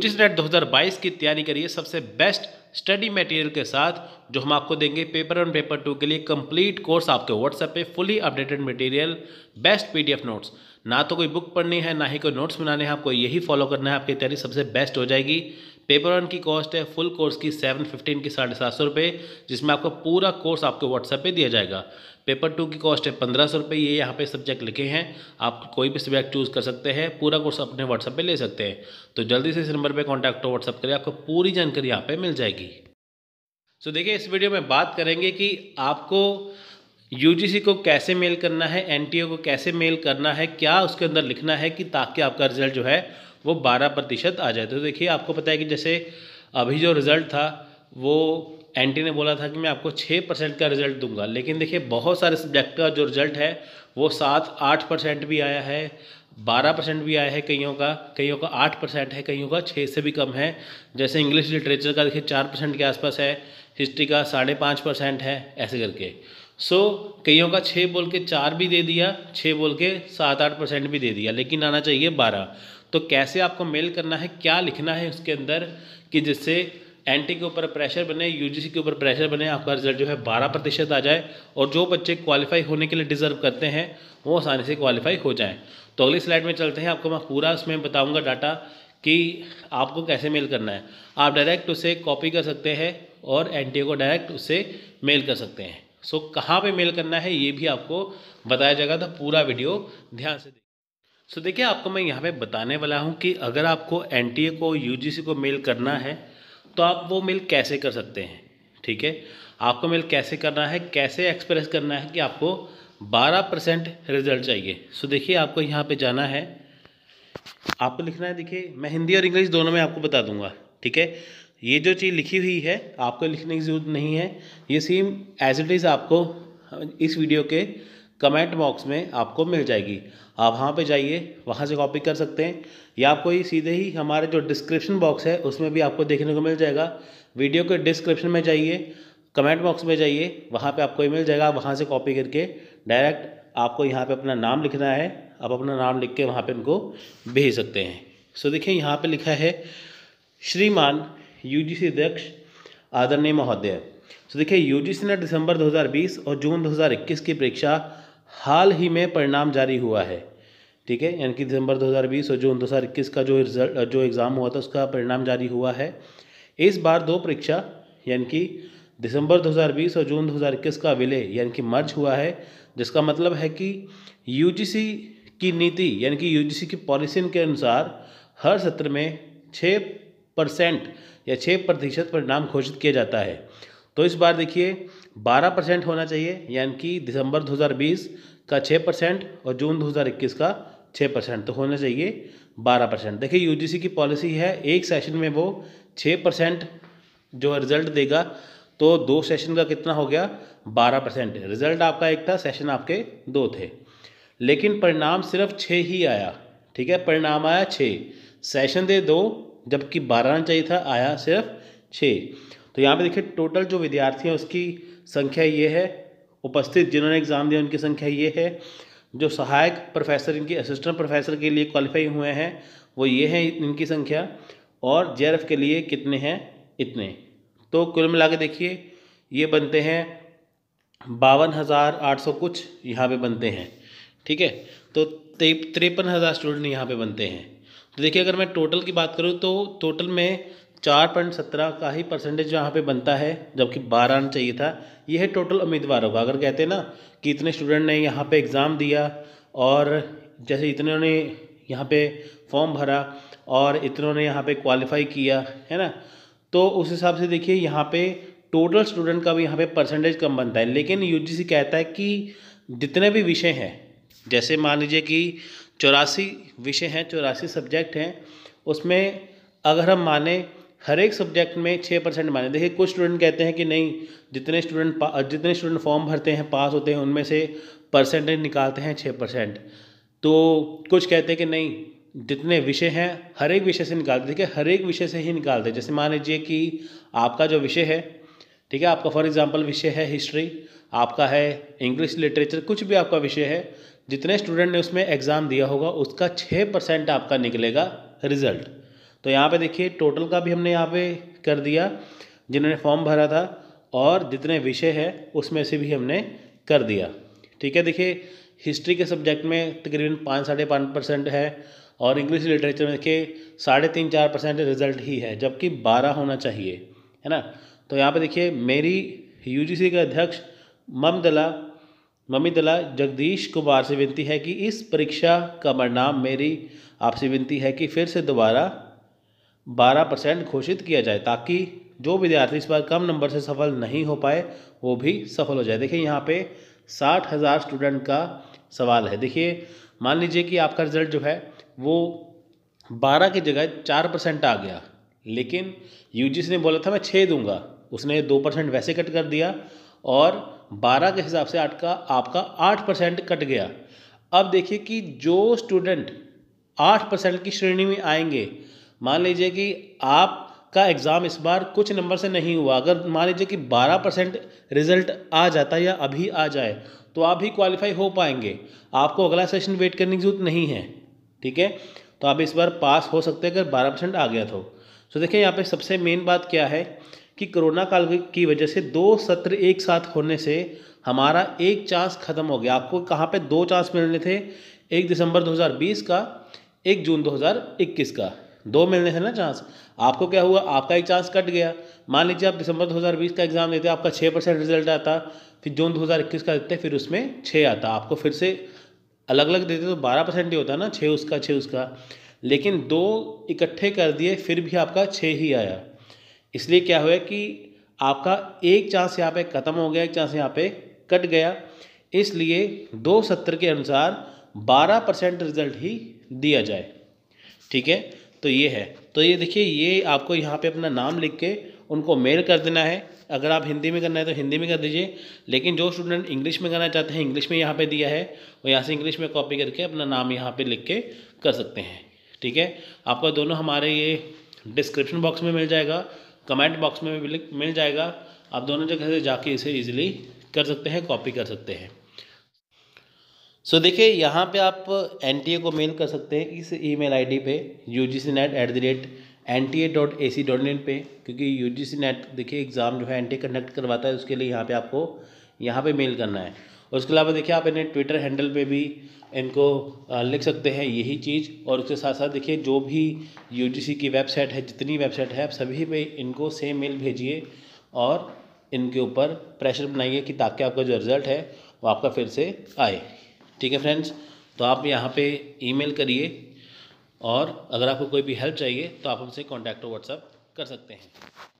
जिस नेट 2022 की तैयारी करिए सबसे बेस्ट स्टडी मटेरियल के साथ जो हम आपको देंगे पेपर वन पेपर टू के लिए कंप्लीट कोर्स आपके व्हाट्सएप पे fully updated material best PDF notes ना तो कोई बुक पढ़नी है ना ही कोई नोट्स बनाने हैं आपको यही फॉलो करना है आपकी तैयारी सबसे बेस्ट हो जाएगी पेपर वन की कॉस्ट है फुल कोर्स की सेवन फिफ्टीन की साढ़े सात सौ रुपये जिसमें आपका पूरा कोर्स आपको व्हाट्सएप पर दिया जाएगा पेपर टू की कॉस्ट है पंद्रह सौ रुपये ये यहाँ पे सब्जेक्ट लिखे हैं आप कोई भी सब्जेक्ट चूज़ कर सकते हैं पूरा कोर्स अपने व्हाट्सएप पे ले सकते हैं तो जल्दी से इस नंबर पे कांटेक्ट हो व्हाट्सअप करें आपको पूरी जानकारी यहाँ पे मिल जाएगी सो देखिए इस वीडियो में बात करेंगे कि आपको यू को कैसे मेल करना है एन को कैसे मेल करना है क्या उसके अंदर लिखना है कि ताकि आपका रिजल्ट जो है वो बारह प्रतिशत आ जाए तो देखिए आपको पता है कि जैसे अभी जो रिज़ल्ट था वो एनटी ने बोला था कि मैं आपको छः परसेंट का रिजल्ट दूंगा लेकिन देखिए बहुत सारे सब्जेक्ट का जो रिजल्ट है वो सात आठ परसेंट भी आया है बारह परसेंट भी आया है कईयों का कईयों का आठ परसेंट है कईयों का छः से भी कम है जैसे इंग्लिश लिटरेचर का देखिए चार परसेंट के आसपास है हिस्ट्री का साढ़े पाँच परसेंट है ऐसे करके सो so, कईयों का छः बोल के चार भी दे दिया छः बोल के सात आठ परसेंट भी दे दिया लेकिन आना चाहिए बारह तो कैसे आपको मेल करना है क्या लिखना है उसके अंदर कि जिससे एनटी के ऊपर प्रेशर बने यूजीसी के ऊपर प्रेशर बने आपका रिजल्ट जो है बारह प्रतिशत आ जाए और जो बच्चे क्वालिफाई होने के लिए डिज़र्व करते हैं वो आसानी से क्वालिफाई हो जाएँ तो अगली स्लाइड में चलते हैं आपको मैं पूरा उसमें बताऊँगा डाटा कि आपको कैसे मेल करना है आप डायरेक्ट उसे कॉपी कर सकते हैं और एन को डायरेक्ट उसे मेल कर सकते हैं सो so, कहाँ पे मेल करना है ये भी आपको बताया जाएगा तो पूरा वीडियो ध्यान से देखिए सो so, देखिए आपको मैं यहाँ पे बताने वाला हूँ कि अगर आपको एन को यू को मेल करना है तो आप वो मेल कैसे कर सकते हैं ठीक है आपको मेल कैसे करना है कैसे एक्सप्रेस करना है कि आपको 12 परसेंट रिजल्ट चाहिए सो देखिए आपको यहाँ पे जाना है आपको लिखना है देखिए मैं हिंदी और इंग्लिश दोनों में आपको बता दूंगा ठीक है ये जो चीज़ लिखी हुई है आपको लिखने की ज़रूरत नहीं है ये सेम एज इट इज़ आपको इस वीडियो के कमेंट बॉक्स में आपको मिल जाएगी आप वहाँ पे जाइए वहाँ से कॉपी कर सकते हैं या आपको कोई सीधे ही हमारे जो डिस्क्रिप्शन बॉक्स है उसमें भी आपको देखने को मिल जाएगा वीडियो के डिस्क्रिप्शन में जाइए कमेंट बॉक्स में जाइए वहाँ पे आपको ये मिल जाएगा वहाँ से कॉपी करके डायरेक्ट आपको यहाँ पे अपना नाम लिखना है आप अपना नाम लिख के वहाँ पर उनको भेज सकते हैं सो देखिए यहाँ पर लिखा है श्रीमान यू अध्यक्ष आदरणीय महोदय सो देखिए यूजीसी ने दिसंबर 2020 और जून 2021 की परीक्षा हाल ही में परिणाम जारी हुआ है ठीक है यानी कि दिसंबर 2020 और जून 2021 का जो रिजल्ट जो एग्ज़ाम हुआ था उसका परिणाम जारी हुआ है इस बार दो परीक्षा यानी कि दिसंबर 2020 और जून 2021 का विलय यानी कि मर्ज हुआ है जिसका मतलब है कि यूजीसी की नीति यानी कि यूजीसी की पॉलिसी के अनुसार हर सत्र में छः परसेंट या छः प्रतिशत परिणाम घोषित किया जाता है तो इस बार देखिए 12 परसेंट होना चाहिए यानी कि दिसंबर 2020 का 6 परसेंट और जून 2021 का 6 परसेंट तो होना चाहिए 12 परसेंट देखिए यू की पॉलिसी है एक सेशन में वो 6 परसेंट जो रिजल्ट देगा तो दो सेशन का कितना हो गया 12 परसेंट रिजल्ट आपका एक था सेशन आपके दो थे लेकिन परिणाम सिर्फ छः ही आया ठीक है परिणाम आया छः सेशन दे दो जबकि बारह चाहिए था आया सिर्फ छः तो यहाँ पे देखिए टोटल जो विद्यार्थी हैं उसकी संख्या ये है उपस्थित जिन्होंने एग्ज़ाम दिया उनकी संख्या ये है जो सहायक प्रोफेसर इनके असिस्टेंट प्रोफेसर के लिए क्वालिफाई हुए हैं वो ये हैं इनकी संख्या और जे के लिए कितने हैं इतने तो कुल मिला के देखिए ये बनते हैं बावन हज़ार आठ सौ कुछ यहाँ पे बनते हैं ठीक है तो तिरपन हज़ार स्टूडेंट यहाँ पे बनते हैं तो देखिए अगर मैं टोटल की बात करूँ तो टोटल में चार पॉइंट सत्रह का ही परसेंटेज यहाँ पे बनता है जबकि बारह आना चाहिए था यह है टोटल उम्मीदवारों का अगर कहते हैं ना कि इतने स्टूडेंट ने यहाँ पे एग्ज़ाम दिया और जैसे इतने ने यहाँ पे फॉर्म भरा और इतनों ने यहाँ पे क्वालिफाई किया है ना तो उस हिसाब से देखिए यहाँ पे टोटल स्टूडेंट का भी यहाँ पे परसेंटेज कम बनता है लेकिन यू कहता है कि जितने भी विषय हैं जैसे मान लीजिए कि चौरासी विषय हैं चौरासी सब्जेक्ट हैं उसमें अगर हम माने हर एक सब्जेक्ट में छः परसेंट माने देखिए कुछ स्टूडेंट कहते हैं कि नहीं जितने स्टूडेंट जितने स्टूडेंट फॉर्म भरते हैं पास होते हैं उनमें से परसेंटेज निकालते हैं छः परसेंट तो कुछ कहते हैं कि नहीं जितने विषय हैं हर एक विषय से निकालते देखिए हर एक विषय से ही निकालते जैसे मान लीजिए कि आपका जो विषय है ठीक है आपका फॉर एग्ज़ाम्पल विषय है हिस्ट्री आपका है इंग्लिश लिटरेचर कुछ भी आपका विषय है जितने स्टूडेंट ने उसमें एग्ज़ाम दिया होगा उसका छः परसेंट आपका निकलेगा रिजल्ट तो यहाँ पे देखिए टोटल का भी हमने यहाँ पे कर दिया जिन्होंने फॉर्म भरा था और जितने विषय है उसमें से भी हमने कर दिया ठीक है देखिए हिस्ट्री के सब्जेक्ट में तकरीबन पाँच साढ़े पाँच परसेंट है और इंग्लिश लिटरेचर में देखिए साढ़े तीन चार परसेंट रिजल्ट ही है जबकि बारह होना चाहिए है ना तो यहाँ पे देखिए मेरी यूजीसी के अध्यक्ष मम दला मम्मी दला जगदीश कुमार से विनती है कि इस परीक्षा का परिणाम मेरी आपसे विनती है कि फिर से दोबारा बारह परसेंट घोषित किया जाए ताकि जो विद्यार्थी इस बार कम नंबर से सफल नहीं हो पाए वो भी सफल हो जाए देखिए यहाँ पे साठ हज़ार स्टूडेंट का सवाल है देखिए मान लीजिए कि आपका रिजल्ट जो है वो बारह की जगह चार परसेंट आ गया लेकिन यू ने बोला था मैं छः दूंगा उसने दो परसेंट वैसे कट कर दिया और बारह के हिसाब से आठ का आपका आठ परसेंट कट गया अब देखिए कि जो स्टूडेंट आठ परसेंट की श्रेणी में आएंगे मान लीजिए कि आप का एग्ज़ाम इस बार कुछ नंबर से नहीं हुआ अगर मान लीजिए कि 12 परसेंट रिजल्ट आ जाता है या अभी आ जाए तो आप भी क्वालिफाई हो पाएंगे आपको अगला सेशन वेट करने की जरूरत नहीं है ठीक है तो आप इस बार पास हो सकते हैं अगर बारह परसेंट आ गया तो सो देखिए यहाँ पे सबसे मेन बात क्या है कि कोरोना काल की वजह से दो सत्र एक साथ होने से हमारा एक चांस ख़त्म हो गया आपको कहाँ पे दो चांस मिलने थे एक दिसंबर 2020 का एक जून 2021 का दो मिलने हैं ना चांस आपको क्या हुआ आपका एक चांस कट गया मान लीजिए आप दिसंबर 2020 का एग्ज़ाम देते आपका छः परसेंट रिजल्ट आता फिर जून 2021 का देते फिर उसमें छः आता आपको फिर से अलग अलग देते तो बारह परसेंट ही होता ना छः उसका छः उसका लेकिन दो इकट्ठे कर दिए फिर भी आपका छः ही आया इसलिए क्या हुआ कि आपका एक चांस यहाँ पे ख़त्म हो गया एक चांस यहाँ पे कट गया इसलिए दो सत्र के अनुसार बारह परसेंट रिजल्ट ही दिया जाए ठीक है तो ये है तो ये देखिए ये आपको यहाँ पे अपना नाम लिख के उनको मेल कर देना है अगर आप हिंदी में करना है तो हिंदी में कर दीजिए लेकिन जो स्टूडेंट इंग्लिश में करना चाहते हैं इंग्लिश में यहाँ पे दिया है वो यहाँ से इंग्लिश में कॉपी करके अपना नाम यहाँ पे लिख के कर सकते हैं ठीक है आपका दोनों हमारे ये डिस्क्रिप्शन बॉक्स में मिल जाएगा कमेंट बॉक्स में भी मिल जाएगा आप दोनों जगह से जाके इसे ईजिली कर सकते हैं कॉपी कर सकते हैं सो so, देखिए यहाँ पे आप एन को मेल कर सकते हैं इस ईमेल आईडी पे U G C NET at the rate N T A dot A C dot in पर क्योंकि यू जी सी नेट देखिए एग्ज़ाम जो है एन टी कंडक्ट करवाता है उसके लिए यहाँ पे आपको यहाँ पे मेल करना है उसके अलावा देखिए आप इन्हें ट्विटर हैंडल पे भी इनको लिख सकते हैं यही चीज़ और उसके साथ साथ देखिए जो भी यू की वेबसाइट है जितनी वेबसाइट है आप सभी पर इनको सेम मेल भेजिए और इनके ऊपर प्रेशर बनाइए कि ताकि आपका जो रिज़ल्ट है वो आपका फिर से आए ठीक है फ्रेंड्स तो आप यहाँ पे ईमेल करिए और अगर आपको कोई भी हेल्प चाहिए तो आप हमसे कॉन्टैक्ट और व्हाट्सअप कर सकते हैं